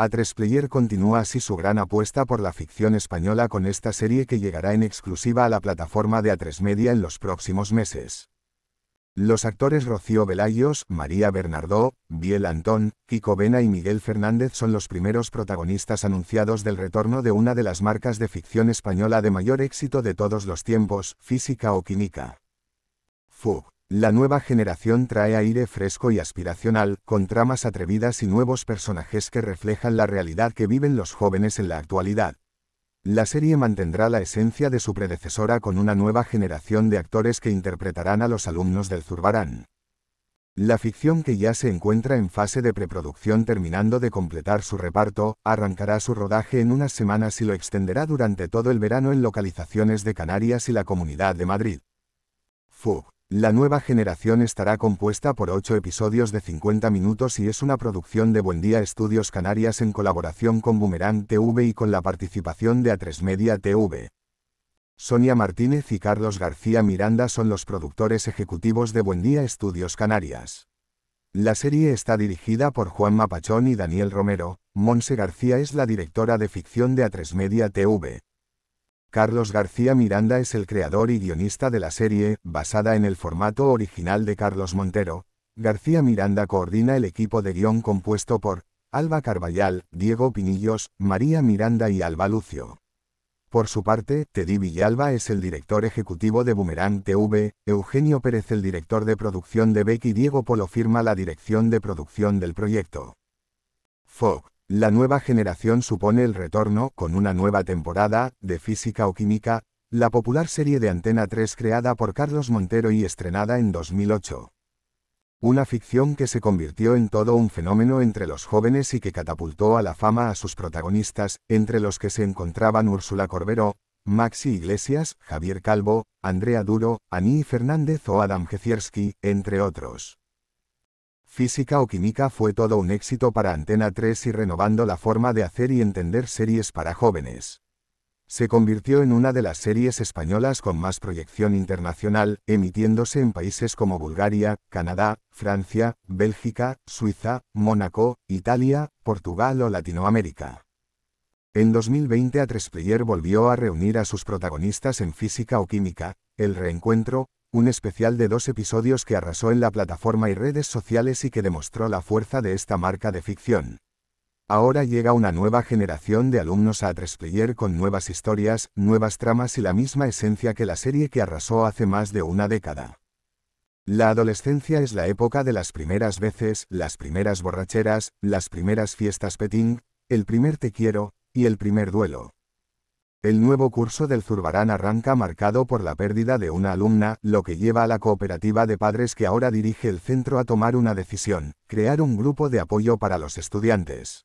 A3Player continúa así su gran apuesta por la ficción española con esta serie que llegará en exclusiva a la plataforma de A3 Media en los próximos meses. Los actores Rocío Velayos, María Bernardo, Biel Antón, Kiko Vena y Miguel Fernández son los primeros protagonistas anunciados del retorno de una de las marcas de ficción española de mayor éxito de todos los tiempos, Física o Química. Fug. La nueva generación trae aire fresco y aspiracional, con tramas atrevidas y nuevos personajes que reflejan la realidad que viven los jóvenes en la actualidad. La serie mantendrá la esencia de su predecesora con una nueva generación de actores que interpretarán a los alumnos del Zurbarán. La ficción que ya se encuentra en fase de preproducción terminando de completar su reparto, arrancará su rodaje en unas semanas y lo extenderá durante todo el verano en localizaciones de Canarias y la Comunidad de Madrid. Fug. La nueva generación estará compuesta por ocho episodios de 50 minutos y es una producción de Buendía Estudios Canarias en colaboración con Boomerang TV y con la participación de A3 Media TV. Sonia Martínez y Carlos García Miranda son los productores ejecutivos de Buendía Estudios Canarias. La serie está dirigida por Juan Mapachón y Daniel Romero, Monse García es la directora de ficción de A3 Media TV. Carlos García Miranda es el creador y guionista de la serie, basada en el formato original de Carlos Montero. García Miranda coordina el equipo de guión compuesto por Alba Carballal, Diego Pinillos, María Miranda y Alba Lucio. Por su parte, Teddy Villalba es el director ejecutivo de Boomerang TV, Eugenio Pérez el director de producción de Beck y Diego Polo firma la dirección de producción del proyecto. La nueva generación supone el retorno, con una nueva temporada, de Física o Química, la popular serie de Antena 3 creada por Carlos Montero y estrenada en 2008. Una ficción que se convirtió en todo un fenómeno entre los jóvenes y que catapultó a la fama a sus protagonistas, entre los que se encontraban Úrsula Corbero, Maxi Iglesias, Javier Calvo, Andrea Duro, Aní Fernández o Adam Jezierski, entre otros. Física o Química fue todo un éxito para Antena 3 y renovando la forma de hacer y entender series para jóvenes. Se convirtió en una de las series españolas con más proyección internacional, emitiéndose en países como Bulgaria, Canadá, Francia, Bélgica, Suiza, Mónaco, Italia, Portugal o Latinoamérica. En 2020 a 3 volvió a reunir a sus protagonistas en Física o Química, El Reencuentro, un especial de dos episodios que arrasó en la plataforma y redes sociales y que demostró la fuerza de esta marca de ficción. Ahora llega una nueva generación de alumnos a Tresplayer con nuevas historias, nuevas tramas y la misma esencia que la serie que arrasó hace más de una década. La adolescencia es la época de las primeras veces, las primeras borracheras, las primeras fiestas petín, el primer te quiero, y el primer duelo. El nuevo curso del Zurbarán arranca marcado por la pérdida de una alumna, lo que lleva a la cooperativa de padres que ahora dirige el centro a tomar una decisión, crear un grupo de apoyo para los estudiantes.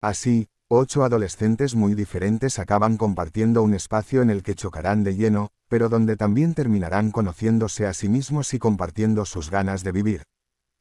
Así, ocho adolescentes muy diferentes acaban compartiendo un espacio en el que chocarán de lleno, pero donde también terminarán conociéndose a sí mismos y compartiendo sus ganas de vivir